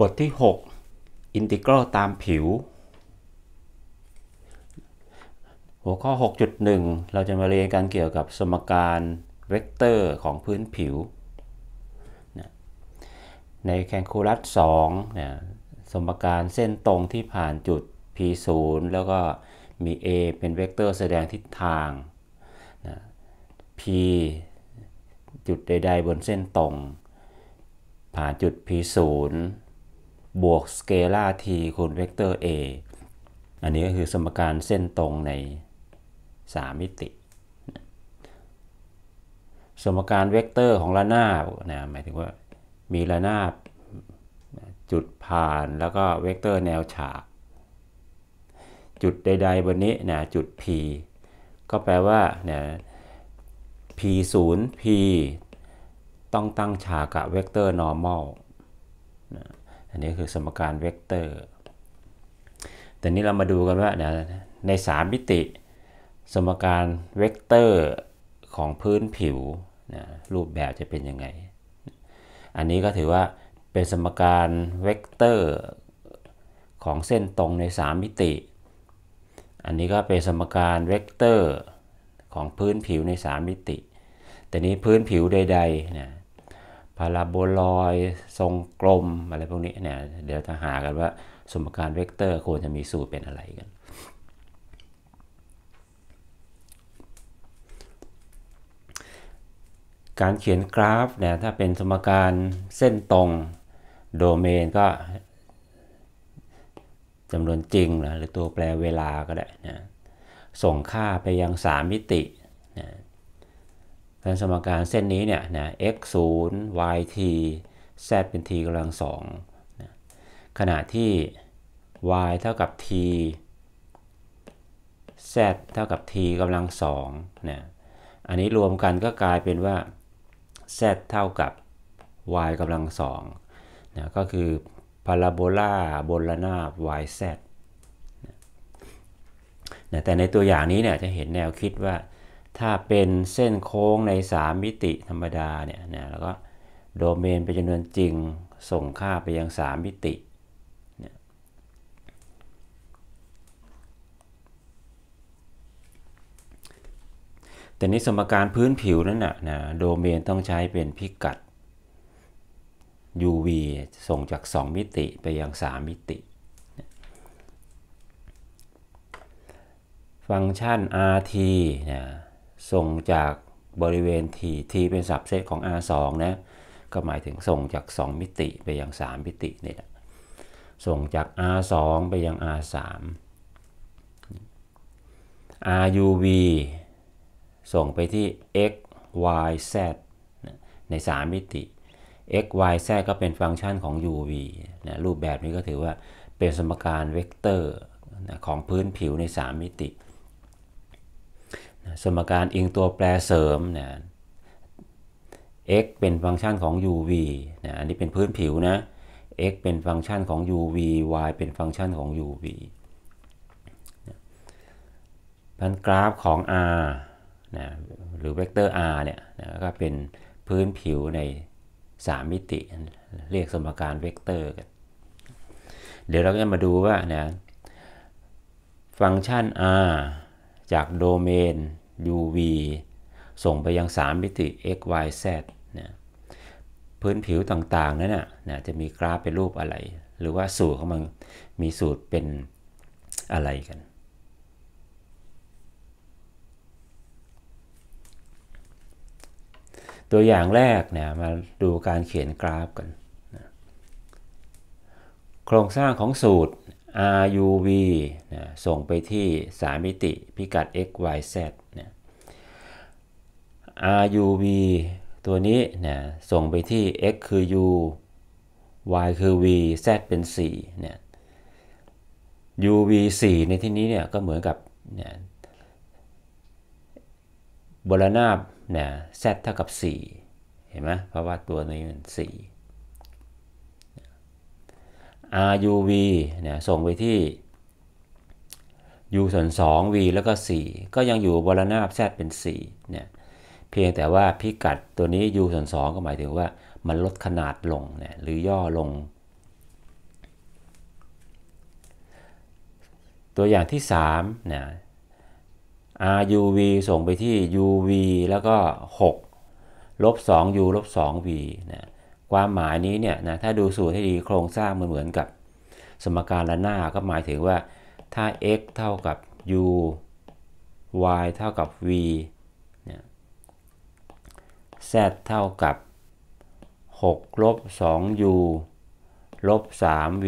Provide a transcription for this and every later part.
บทที่ 6 อินทิกรัลตามผิว หัวข้อ 6.1 เราจะมาเรียนกันเกี่ยวกับสมการเวกเตอร์ของพื้นผิว ในแคลคูลัส2เนี่ยสมการเส้นตรงที่ผ่านจุด P0 แล้วก็มี A เป็นเวกเตอร์แสดงทิศทาง P จุดใด ๆ บนเส้นตรงผ่านจุด P0 บวกสเกลา t คูณเวกเตอร์ a อันนี้ก็คือสมการเส้นตรงใน 3 มิติ สมการเวกเตอร์ของระนาบนะหมายถึงว่ามีระนาบจุดผ่านแล้วก็เวกเตอร์แนวฉาก จุดใด ๆบนนี้นะจุด p ก็แปลว่านะ p 0 p ต้องตั้งฉากกับเวกเตอร์ normal อันนี้คือสมการเวกเตอร์ แต่นี้เรามาดูกันว่าใน 3 มิติสมการเวกเตอร์ของพื้นผิวนะรูปแบบจะเป็นยังไง อันนี้ก็ถือว่าเป็นสมการเวกเตอร์ของเส้นตรงใน 3 มิติ อันนี้ก็เป็นสมการเวกเตอร์ของพื้นผิวใน 3 มิติ แต่นี้พื้นผิวใดๆนะพาราโบลอยทรงกลมอะไรพวกนี้เนี่ยเดี๋ยวจะหากันว่าสมการเวกเตอร์ควรจะมีสูตรเป็นอะไรกัน การเขียนกราฟเนี่ยถ้าเป็นสมการเส้นตรงโดเมนก็ จำนวนจริงนะหรือตัวแปรเวลาก็ได้นะส่งค่าไปยัง 3 มิติดังนั้นสมการเส้นนี้ เนี่ยนะ x 0 y t z เป็น t กำลังสองนะขณะที่ y เท่ากับ t z เท่ากับ t กำลังสองนะอันนี้รวมกันก็กลายเป็นว่า z เท่ากับ y กำลังสองนะก็คือ พาราโบลาบนระนาบ y z นะแต่ในตัวอย่างนี้เนี่ยจะเห็นแนวคิดว่าถ้าเป็นเส้นโค้งใน 3 มิติธรรมดาเนี่ยนะแล้วก็ โดเมนเป็นจำนวนจริงส่งค่าไปยัง 3 มิติ แต่นี้สมการพื้นผิวนั้นนะนะโดเมนต้องใช้เป็นพิกัด UV ส่งจาก 2 มิติไปยัง 3 มิติ ฟังก์ชัน RT นะส่งจากบริเวณทีทีเป็นสับเซตของ R2 นะ ก็หมายถึงส่งจาก 2 มิติไปยัง 3 มิตินี่แหละส่งจาก R2 ไปยัง R3 RUV ส่งไปที่ x y z ใน 3 มิติ x y z ก็เป็นฟังก์ชันของ UV นะรูปแบบนี้ก็ถือว่าเป็นสมการเวกเตอร์ของพื้นผิวใน 3 มิติสมการอิงตัวแปรเสริมนะ x เป็นฟังก์ชันของ uv นะอันนี้เป็นพื้นผิวนะ x เป็นฟังก์ชันของ uv y เป็นฟังก์ชันของ uv พันกราฟของ r นะหรือเวกเตอร์ r เนี่ยนะก็เป็นพื้นผิวใน 3 มิติ เรียกสมการเวกเตอร์กัน เดี๋ยวเราจะมาดูว่านะฟังก์ชัน r จากโดเมน UV ส่งไปยัง 3 มิติ x y z นะพื้นผิวต่างๆนั้นนะนะจะมีกราฟเป็นรูปอะไร หรือว่าสูตรของมันมีสูตรเป็นอะไรกัน ตัวอย่างแรกเนี่ยมาดูการเขียนกราฟกันโครงสร้างของสูตร RUV นะส่งไปที่3มิติพิกัด x y z นะ RUV ตัวนี้นะส่งไปที่ x คือ u y คือ v z เป็น4เนี่ย uv 4 ในที่นี้เนี่ยก็เหมือนกับเนี่ยบรนาบเนี่ย z เท่ากับ 4 เห็นไหมเพราะว่าตัวนี้มัน4 RUV เนี่ยส่งไปที่ U ส่วน2 V แล้วก็ 4 ก็ยังอยู่บรณาบแดเป็น 4เนี่ยเพียงแต่ว่าพิกัดตัวนี้ U ส่วน2ก็หมายถึงว่า มันลดขนาดลงเนี่ยหรือย่อลง ตัวอย่างที่3เนี่ย RUV ส่งไปที่ UV แล้วก็6ลบ 2U ลบ 2V นี่ยความหมายนี้เนี่ยนะถ้าดูสูตรให้ดีโครงสร้างมันเหมือนกับสมการระนาก็หมายถึงว่าถ้า x เท่ากับ u y เท่ากับ v เนี่ย z เท่ากับ 6 ลบ 2u ลบ 3v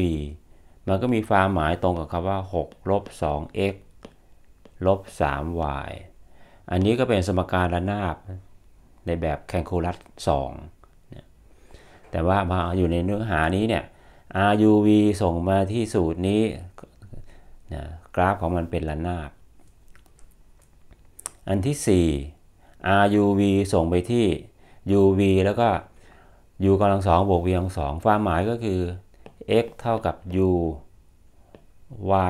มันก็มีความหมายตรงกับคำว่า 6 ลบ 2x ลบ 3y อันนี้ก็เป็นสมการระนาบในแบบแคนคูลัส 2แต่ว่ามาอยู่ในเนื้อหานี้เนี่ย RUV ส่งมาที่สูตรนี้นะกราฟของมันเป็นระนาบอันที่ 4 RUV ส่งไปที่ UV แล้วก็ U กำลังสองบวก V กำลังสองความหมายก็คือ x เท่ากับ u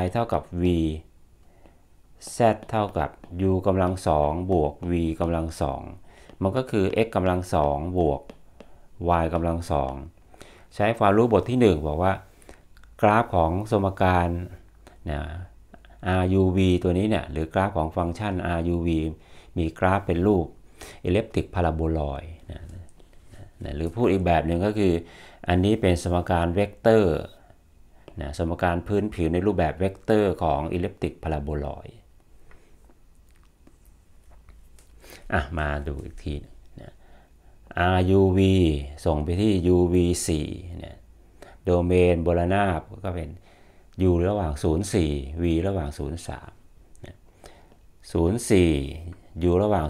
y เท่ากับ v z เท่ากับ u กำลังสองบวก v กำลังสองมันก็คือ x กำลังสองบวก y กำลังสองใช้ความรู้บทที่ 1 บอกว่า กราฟของสมการนะ RUV ตัวนี้เนี่ย หรือกราฟของฟังก์ชัน RUV มีกราฟเป็นรูปอิเล็ปติกพาราโบลอยนะนะหรือพูดอีกแบบหนึ่งก็คือ อันนี้เป็นสมการเวกเตอร์นะสมการพื้นผิวในรูปแบบเวกเตอร์ของอิเล็ปติกพาราโบลอยอ่ะมาดูอีกทีนะ RUV ส่งไปที่ UV4 เนี่ยโดเมนบราาบก็เป็น U ระหว่าง 04 V ระหว่าง 03 04 U ระหว่าง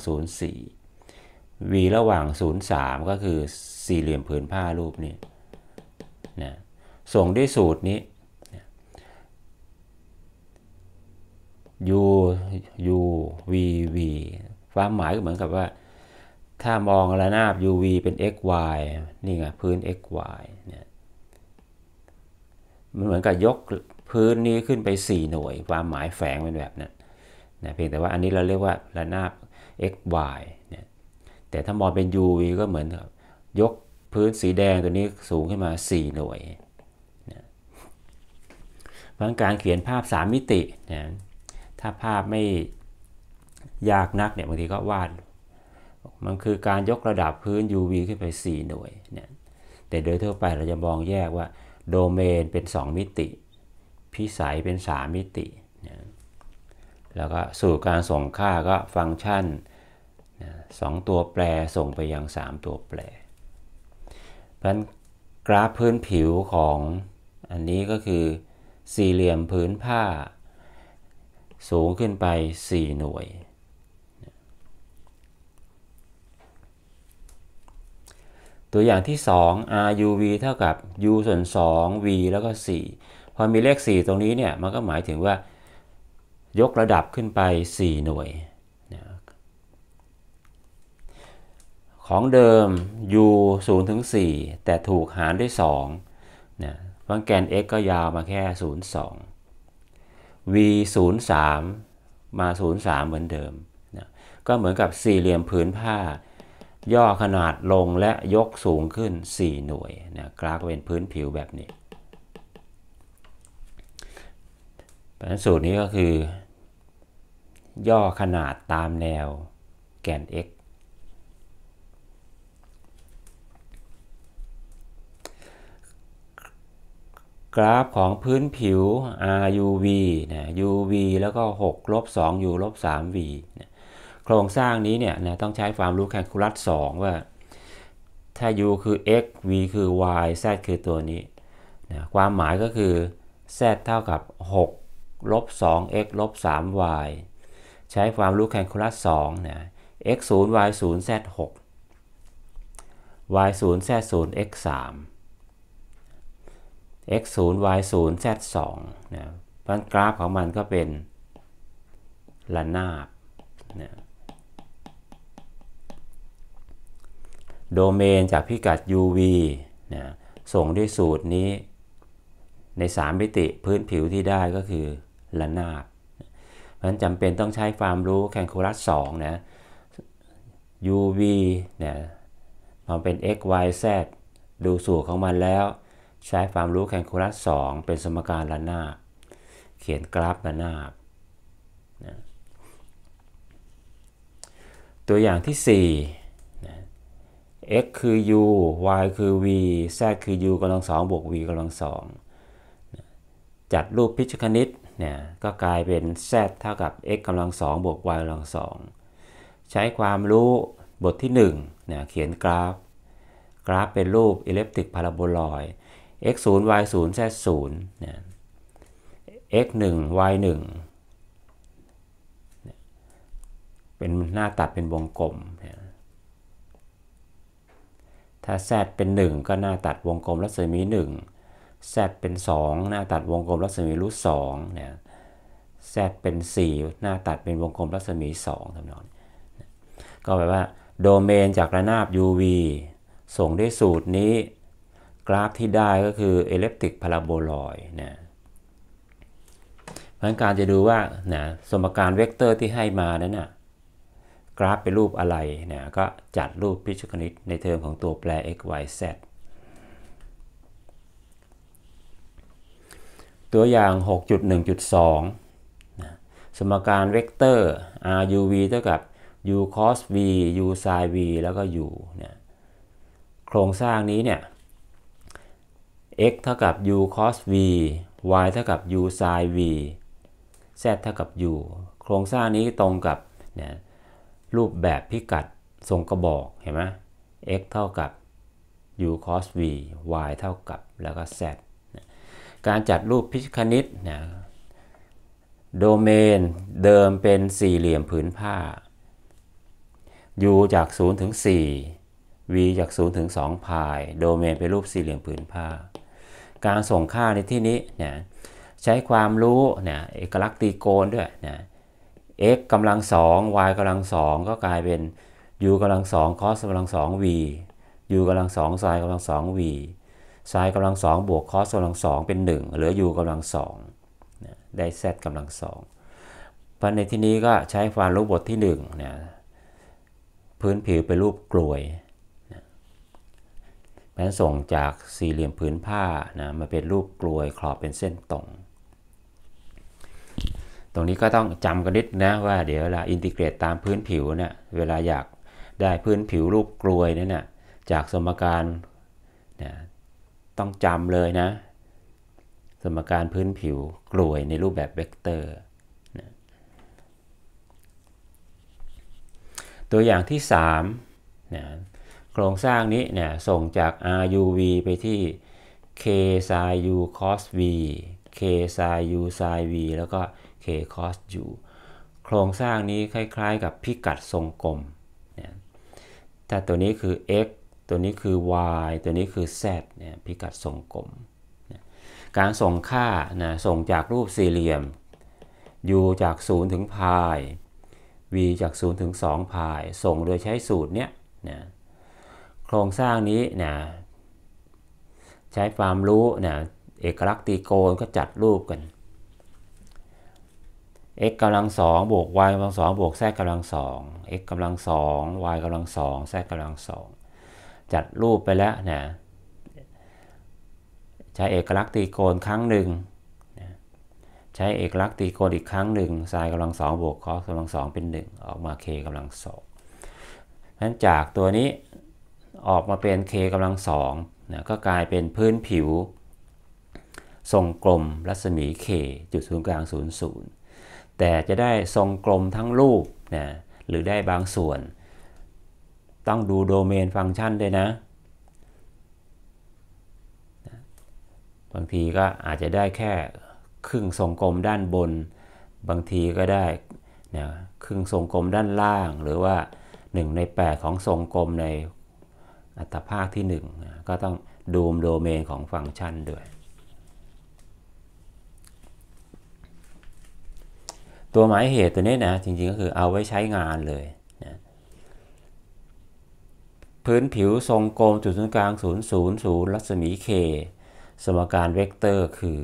04 V ระหว่าง 03 ก็คือสี่เหลี่ยมผืนผ้ารูปนี้นะส่งด้วยสูตรนี้ U U V V ความหมายก็เหมือนกับว่าถ้ามองระนาบ UV เป็น xy นี่ไง พื้น xy เนี่ยมันเหมือนกับยกพื้นนี้ขึ้นไป 4 หน่วย ความหมายแฝงเป็นแบบนั้นนะเพียงแต่ว่าอันนี้เราเรียกว่าระนาบ xy เนี่ยแต่ถ้ามองเป็น UV ก็เหมือนกับยกพื้นสีแดงตัวนี้สูงขึ้นมา 4 หน่วยนะเพราะการเขียนภาพ 3 มิตินะถ้าภาพไม่ยากนักเนี่ยบางทีก็วาดมันคือการยกระดับพื้น UV ขึ้นไป 4 หน่วยเนี่ยแต่โดยทั่วไปเราจะมองแยกว่าโดเมนเป็น 2 มิติ พิสัยเป็น 3 มิติ แล้วก็สู่การส่งค่าก็ฟังก์ชัน 2 ตัวแปรส่งไปยัง 3 ตัวแปรเพราะนั้นกราฟพื้นผิวของอันนี้ก็คือสี่เหลี่ยมพื้นผ้าสูงขึ้นไป 4 หน่วยตัวอย่างที่ 2 r u v เท่ากับ u ส่วน 2 v แล้วก็ 4 พอมีเลข 4 ตรงนี้เนี่ย มันก็หมายถึงว่า ยกระดับขึ้นไป 4 หน่วย ของเดิม u 0 ถึง 4 แต่ถูกหารด้วย 2 นะฟังแกน x ก็ยาวมาแค่ 0 2 v 0 3 มา 0 3 เหมือนเดิมนะก็เหมือนกับสี่เหลี่ยมผืนผ้าย่อขนาดลงและยกสูงขึ้น 4 หน่วยนะกราฟเป็นพื้นผิวแบบนี้เระนสูตรนี้ก็คือ ย่อขนาดตามแนวแกน x กราฟของพื้นผิว ruv นะ uv แล้วก็6ลบ 2u ลบ 3v นะโครงสร้างนี้เนี่ยนะต้องใช้ความรู้แคลคูลัส2ว่า ถ้า u คือ x v คือ y z คือตัวนี้นะความหมายก็คือ z เท่ากับ 6 ลบ 2x ลบ 3y ใช้ความรู้แคลคูลัส2นะ x 0 y 0 z 6 y 0 z 0 x 3 x 0 y 0 z 2นะพันกราฟของมันก็เป็นระนาบนะโดเมนจากพิกัด UV นะ ส่งด้วยสูตรนี้ใน 3 มิติพื้นผิวที่ได้ก็คือระนาบเพราะฉะนั้นจำเป็นต้องใช้ความรู้แคนคูลัส2นะ UV เนี่ยมันเป็น x y z ดูสูตรของมันแล้ว ใช้ความรู้แคนคูลัส 2 เป็นสมการระนาบ เขียนกราฟระนาบนะตัวอย่างที่ 4 x คือ u y คือ v z คือ u กำลังสองบวก v กำลังสอง จัดรูปพิชคณิตเนี่ยก็กลายเป็น z เท่ากับ x กำลังสองบวก y กำลังสองใช้ความรู้บทที่1เนี่ยเขียนกราฟ กราฟเป็นรูปอิเล็ปติกพาราโบลอย x 0 y 0 z 0เนี่ย x 1 y 1เป็นหน้าตัดเป็นวงกลมถ้า z เป็น 1 ก็หน้าตัดวงกลมรัศมี 1 z เป็น 2 หน้าตัดวงกลมรัศมีรูทสองเนี่ย z เป็น 4 หน้าตัดเป็นวงกลมรัศมี2ทำนองก็แปลว่าโดเมนจากระนาบ UV ส่งได้สูตรนี้ กราฟที่ได้ก็คือเอลิปติกพาราโบลอยนะเพราะการจะดูว่านะสมการเวกเตอร์ที่ให้มานั้นนะ่ะกราฟเป็นรูปอะไร เนี่ย ก็จัดรูปพิจคณิตในเทอมของตัวแปร x y z ตัวอย่าง 6.1.2นะสมการเวกเตอร์ r u v เท่ากับ u cos v u sin v แล้วก็ u เนี่ย โครงสร้างนี้ เนี่ย x เท่ากับ u cos v y เท่ากับ u sin v z เท่ากับ u โครงสร้างนี้ตรงกับ เนี่ยรูปแบบพิกัดทรงกระบอกเห็นไหม x เท่ากับ u cos v y เท่ากับ แล้วก็ z การจัดรูปพิชคณิตนะโดเมนเดิมเป็นสี่ เหลี่ยมผืนผ้า u จาก 0 ถึง 4 v จาก 0 ถึง 2 พาย โดเมนเป็นรูปสี่เหลี่ยมผืนผ้า การส่งค่าในที่นี้นะใช้ความรู้นะเอกลักษณ์ตรีโกณด้วยนะ x กำลังสอง y กำลังสองก็กลายเป็น u กำลังสอง cos กำลังสอง v u กำลังสอง sin กำลังสอง v sin กำลังสองบวก cos กำลังสองเป็น1เหลือ u กำลังสอง ได้ z กำลังสองเพราะในที่นี้ก็ใช้ความรู้บทที่1น่ียพื้นผิวเป็นรูปกลวยแผนส่งจากสี่เหลี่ยมผืนผ้านะมาเป็นรูปกลวยขอบเป็นเส้นตรงตรงนี้ก็ต้องจำกันนิดนะว่าเดี๋ยวเวลาอินทิเกรตตามพื้นผิวเนะี่ยเวลาอยากได้พื้นผิวรูปกลวยเนี่ยนะจากสมการนะต้องจำเลยนะ สมการพื้นผิวกลวยในรูปแบบเวกเตอร์นะตัวอย่างที่3นะโครงสร้างนี้เนะส่งจาก ruv ไปที่ k sin u cos v k sin u sin v แล้วก็ cos ่โครงสร้างนี้คล้ายๆกับพิกัดทรงกลมนะถ้าตัวนี้คือ x ตัวนี้คือ y ตัวนี้คือ z เนี่ยพิกัดทรงกลม การส่งค่านะส่งจากรูปสี่เหลี่ยม u จาก 0 ถึงพาย v จาก 0 ถึง2พายส่งโดยใช้สูตรเนี้ยนะโครงสร้างนี้นะใช้ความรู้นะเอกลักษณ์ตีโกนก็จัดรูปกัน x กำลังสองบวก y กำลังสองบวก z กำลังสอง x กำลังสอง y กำลังสอง z กำลังสองจัดรูปไปแล้วนะใช้เอกลักษณ์ตรีโกณครั้งหนึ่งใช้เอกลักษณ์ตรีโกณอีกครั้งหนึ่งไซน์กำลังสองบวกคอสกำลังสองเป็น 1 ออกมา k กำลังสองนั้นจากตัวนี้ออกมาเป็น k กำลังสองนะก็กลายเป็นพื้นผิว ทรงกลมรัศมี k จุดศูนย์กลาง0์แต่จะได้ทรงกลมทั้งรูปนะ หรือได้บางส่วน ต้องดูโดเมนฟังก์ชันด้วยนะ บางทีก็อาจจะได้แค่ครึ่งทรงกลมด้านบน บางทีก็ได้นะครึ่งทรงกลมด้านล่าง หรือว่า 1 ใน8ของทรงกลมในอัตภาคที่ 1 ก็ต้องดูโดเมนของฟังก์ชันด้วยตัวหมายเหตุตัวนี้นะจริงๆก็คือเอาไว้ใช้งานเลยนะพื้นผิวทรงกลมจุดศูนย์กลาง0 0 0รัศมี k สมการเวกเตอร์คือ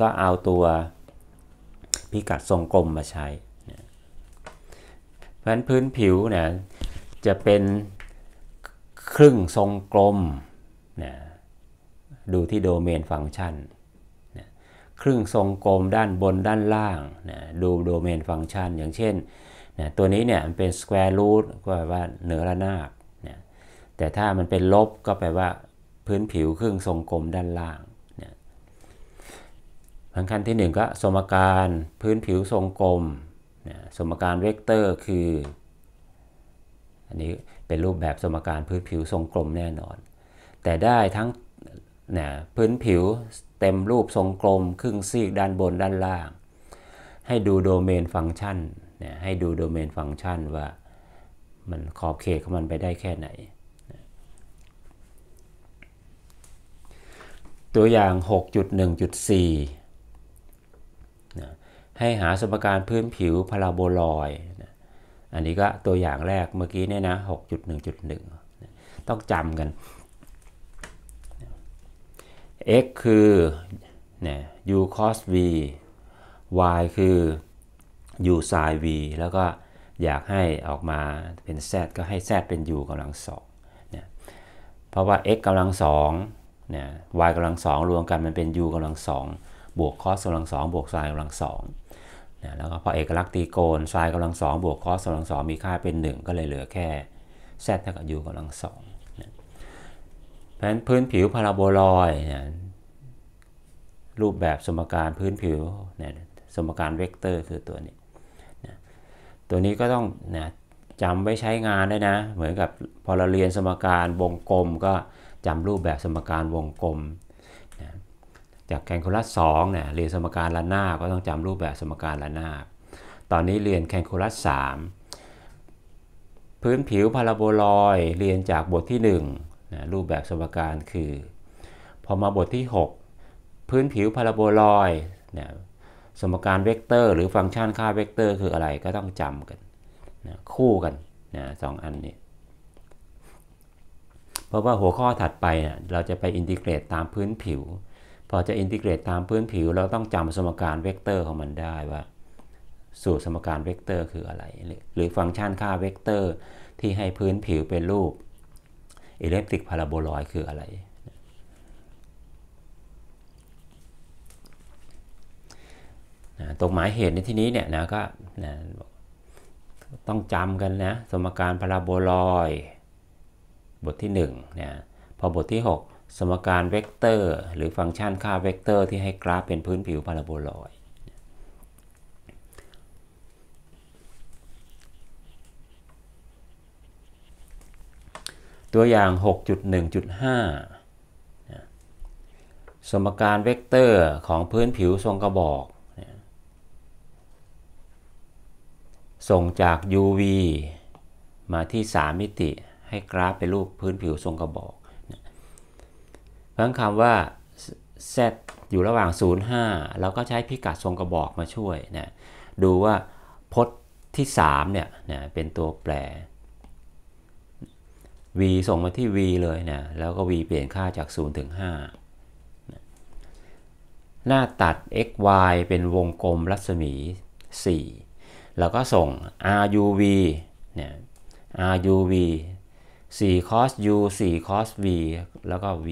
ก็เอาตัวพิกัดทรงกลมมาใช้เพราะฉะนั้นพื้นผิวเนี่ยจะเป็นครึ่งทรงกลมนะดูที่โดเมนฟังก์ชันครึ่งทรงกลมด้านบนด้านล่างนะดูโดเมนฟังก์ชันอย่างเช่นนะตัวนี้เนี่ยมันเป็นสแควร์รูทก็แปลว่าเหนือระนาบนะแต่ถ้ามันเป็นลบก็แปลว่าพื้นผิวครึ่งทรงกลมด้านล่างนะฟังกันที่1ก็สมการพื้นผิวทรงกลมนะสมการเวกเตอร์คืออันนี้เป็นรูปแบบสมการพื้นผิวทรงกลมแน่นอน แต่ได้ทั้งนะพื้นผิวเต็มรูปทรงกลมครึ่งซีกด้านบนด้านล่าง ให้ดูโดเมนฟังก์ชันนะให้ดูโดเมนฟังก์ชันว่ามันขอบเขตของมันไปได้แค่ไหน ตัวอย่าง 6.1.4นะให้หาสมการพื้นผิวพาราโบลอยนะอันนี้ก็ตัวอย่างแรกเมื่อกี้เนี่ยนะ6.1.1 ต้องจำกัน x คือเนี่ย u cos v y คือ u sin v แล้วก็อยากให้ออกมาเป็น z ก็ให้ z เป็น u กำลังสองเนี่ยเพราะว่า x กำลังสองเนี่ย y กำลังสองรวมกันมันเป็น u กำลังสอง บวก cos กำลังสองบวก sin กำลังสองนแล้วก็พอเอกลักษณ์ตีโกน sin กำลังสองบวก cos กำลังสองมีค่าเป็น 1 ก็เลยเหลือแค่ z เท่ากับ u กำลังสองราะฉะนั้นพื้นผิวพาราโบลอยนรูปแบบสมการพื้นผิวนสมการเวกเตอร์คือตัวนี้ตัวนี้ก็ต้องนจำไว้ใช้งานด้วยนะเหมือนกับพอเราเรียนสมการวงกลมก็จำรูปแบบสมการวงกลมจากแคนคูลัส2นยเรียนสมการระนาบก็ต้องจำรูปแบบสมการระนาบตอนนี้เรียนแคนคูลัส 3 พื้นผิวพาราโบลอยเรียนจากบทที่ 1นะรูปแบบสมการคือพอมาบทที่ 6 พื้นผิวพาราโบลอยนะสมการเวกเตอร์หรือฟังก์ชันค่าเวกเตอร์คืออะไรก็ต้องจำกันนะคู่กันนะสองอันนี้เพราะว่าหัวข้อถัดไปเนะี่ยเราจะไปอินทิเกรตตามพื้นผิวพอจะอินทิเกรตตามพื้นผิวเราต้องจำสมการเวกเตอร์ของมันได้ว่าสูตรสมการเวกเตอร์คืออะไรหรือฟังก์ชันค่าเวกเตอร์ที่ให้พื้นผิวเป็นรูปอิเล็กทริกพาราโบลอยคืออะไร ตรงหมายเหตุในที่นี้เนี่ยนะก็นะต้องจำกันนะสมการพาราโบลอย บทที่1นะพอบทที่ 6 สมการเวกเตอร์หรือฟังก์ชันค่าเวกเตอร์ที่ให้กราฟเป็นพื้นผิวพาราโบลอยตัวอย่าง 6.1.5 สมการเวกเตอร์ของพื้นผิวทรงกระบอก ส่งจาก UV มาที่ 3 มิติให้กราฟเป็นรูปพื้นผิวทรงกระบอกพังคำว่า z อยู่ระหว่าง 0.5แล้วก็ใช้พิกัดทรงกระบอกมาช่วยนะ ดูว่าพจน์ที่ 3เนี่ยนะเป็นตัวแปร v ส่งมาที่ v เลยนะแล้วก็ v เปลี่ยนค่าจาก 0 ถึง5หน้าตัด xy เป็นวงกลมรัศมี 4 แล้วก็ส่ง ruv เนี่ย ruv 4 cos u 4 cos v แล้วก็ v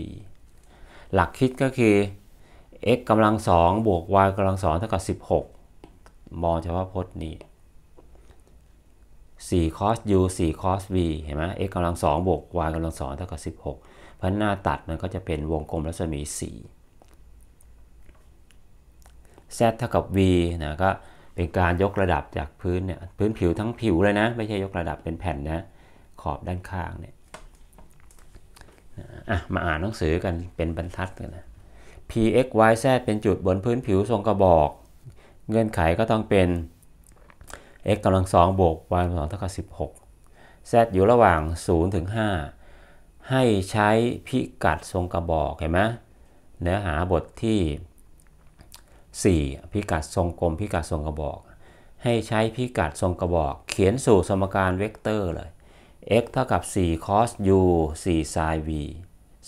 หลักคิดก็คือ x กำลังสองบวก y กำลังสองเท่ากับ 16 มองเฉพาะพจน์นี้4 cos u 4 cos v เห็นไหม x กำลัง2บวก y กำลัง2เท่ากับ 16 เพราะหน้าตัดมันก็จะเป็นวงกลมรัศมี 4 z เท่ากับ v นะก็เป็นการยกระดับจากพื้นเนี่ยพื้นผิวทั้งผิวเลยนะ ไม่ใช่ยกระดับเป็นแผ่นนะ ขอบด้านข้างเนี่ยอะมาอ่านหนังสือกันเป็นบรรทัดกันนะ px y z เป็นจุดบนพื้นผิวทรงกระบอก เงื่อนไขก็ต้องเป็น x กำลังสองบวก y กำลังสองเท่ากับ16 z อยู่ระหว่าง 0 ถึง 5 ให้ใช้พิกัดทรงกระบอก เห็นไหมเนื้อหาบทที่ 4 พิกัดทรงกลมพิกัดทรงกระบอก ให้ใช้พิกัดทรงกระบอก เขียนสูตรสมการเวกเตอร์เลย x เท่ากับ4 cos u 4 sin v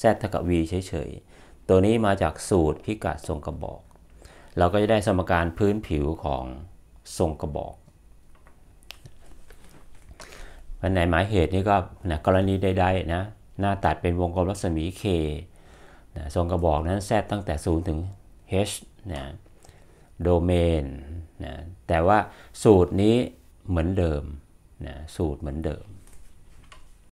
z เท่ากับ v เฉยๆตัวนี้มาจากสูตรพิกัดทรงกระบอก เราก็จะได้สมการพื้นผิวของทรงกระบอกในหมายเหตุนี่ก็นะกรณีใดๆนะหน้าตัดเป็นวงกลมรัศมี k นะทรงกระบอกนั้นแทตั้งแต่ 0 ถึง h นะโดเมนนะแต่ว่าสูตรนี้เหมือนเดิมนะสูตรเหมือนเดิม